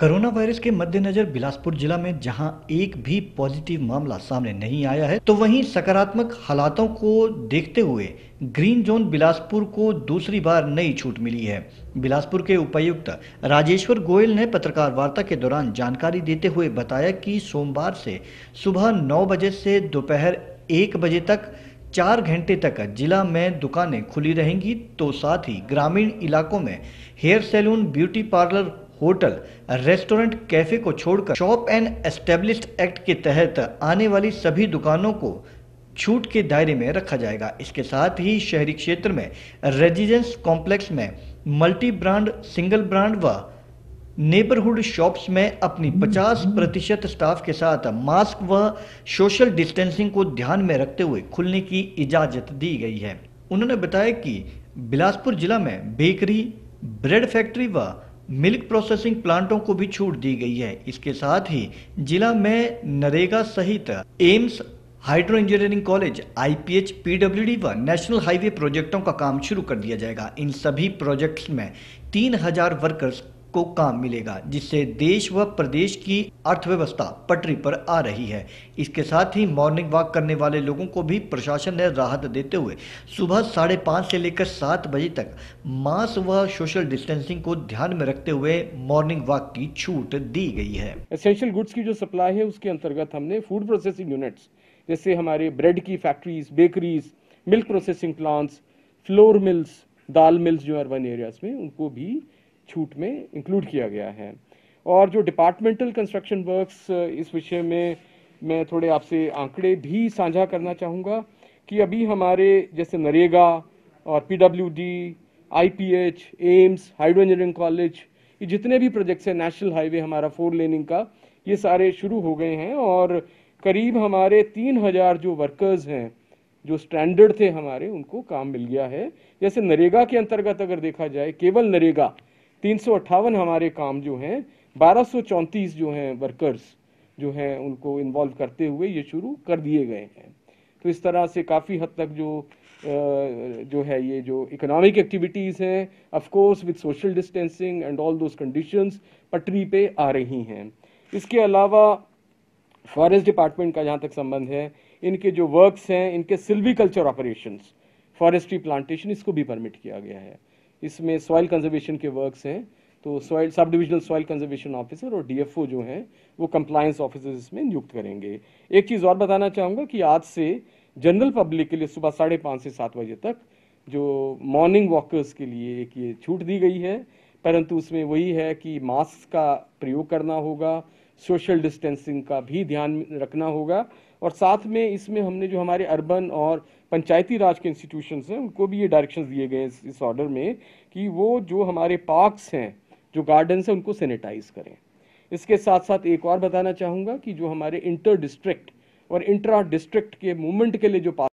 corona virus के मद्देनजर बिलासपुर जिला में जहां एक भी पॉजिटिव मामला सामने नहीं आया है तो वहीं सकारात्मक हालातों को देखते हुए ग्रीन जोन बिलासपुर को दूसरी बार नई छूट मिली है बिलासपुर के उपायुक्त राजेश्वर गोयल ने पत्रकार वार्ता के दौरान जानकारी देते हुए बताया कि सोमवार से सुबह नौ बजे से दोपहर एक बजे तक चार घंटे तक जिला में दुकानें खुली रहेंगी तो साथ ही ग्रामीण इलाकों में hair salon beauty parlour hotel restaurant cafe को छोड़कर शॉप एंड एस्टेब्लिश एक्ट के तहत आने वाली सभी दुकानों को छूट के दायरे में रखा जाएगा इसके साथ ही शहरी क्षेत्र में रेजिडेंस कॉम्प्लेक्स में मल्टी ब्रांड सिंगल ब्रांड व नेबरहुड शॉप्स में अपनी 50 प्रतिशत स्टाफ के साथ मास्क व सोशल डिस्टेंसिंग को ध्यान में रखते हुए खुलने की इजाज़त दी गई है उन्होंने बताया कि बिलासपुर जिला में बेकरी ब्रेड फैक्ट्री व मिल्क प्रोसेसिंग प्लांटों को भी छूट दी गई है इसके साथ ही जिला में नरेगा सहित AIIMS hydro engineering college IPH PWD व नेशनल हाईवे प्रोजेक्टों का काम शुरू कर दिया जाएगा इन सभी प्रोजेक्ट्स में तीन हजार वर्कर्स को काम मिलेगा जिससे देश व प्रदेश की अर्थव्यवस्था पटरी पर आ रही है इसके साथ ही मॉर्निंग वॉक करने वाले लोगों को भी प्रशासन ने राहत देते हुए सुबह साढ़े पाँच से लेकर सात बजे तक मास्क व सोशल डिस्टेंसिंग को ध्यान में रखते हुए मॉर्निंग वॉक की छूट दी गई है एसेंशियल गुड्स की जो सप्लाई है उसके अंतर्गत हमने फूड प्रोसेसिंग यूनिट्स जैसे हमारे ब्रेड की factories bakeries milk processing plants flour mills दाल मिल्स जो अर्बन एरियाज में उनको भी छूट में इंक्लूड किया गया है और जो डिपार्टमेंटल कंस्ट्रक्शन वर्क्स इस विषय में मैं थोड़े आपसे आंकड़े भी साझा करना चाहूँगा कि अभी हमारे जैसे नरेगा और P W D I P H AIIMS hydro engineering college ये जितने भी प्रोजेक्ट्स हैं नेशनल हाईवे हमारा फोर लेनिंग का ये सारे शुरू हो गए हैं और करीब हमारे तीन हज़ार जो वर्कर्स हैं जो स्टैंडर्ड थे हमारे उनको काम मिल गया है जैसे नरेगा के अंतर्गत अगर देखा जाए केवल नरेगा तीन हमारे काम जो हैं बारह जो हैं वर्कर्स जो हैं उनको इन्वॉल्व करते हुए ये शुरू कर दिए गए हैं तो इस तरह से काफ़ी हद तक जो जो है ये जो इकोनॉमिक एक्टिविटीज़ हैं of course with social distancing and all those conditions पटरी पे आ रही हैं इसके अलावा फॉरेस्ट डिपार्टमेंट का जहाँ तक संबंध है इनके जो वर्क्स हैं इनके कल्चर ऑपरेशन फॉरेस्ट्री प्लांटेशन इसको भी परमिट किया गया है इसमें सॉइल कंजर्वेशन के वर्क्स हैं तो सॉइल सब डिविजनल सॉइल कंजर्वेशन ऑफिसर और डीएफओ जो हैं वो कंप्लायंस ऑफिसर्स इसमें नियुक्त करेंगे एक चीज़ और बताना चाहूँगा कि आज से जनरल पब्लिक के लिए सुबह साढ़े पाँच से सात बजे तक जो मॉर्निंग वॉकर्स के लिए एक ये छूट दी गई है परंतु उसमें वही है कि मास्क का प्रयोग करना होगा सोशल डिस्टेंसिंग का भी ध्यान रखना होगा और साथ में इसमें हमने जो हमारे अर्बन और पंचायती राज के इंस्टीट्यूशंस हैं उनको भी ये डायरेक्शंस दिए गए इस, ऑर्डर में कि वो जो हमारे पार्क्स हैं जो गार्डन्स हैं उनको सैनिटाइज करें इसके साथ साथ एक और बताना चाहूँगा कि जो हमारे इंटर डिस्ट्रिक्ट और इंट्रा डिस्ट्रिक्ट के मूवमेंट के लिए जो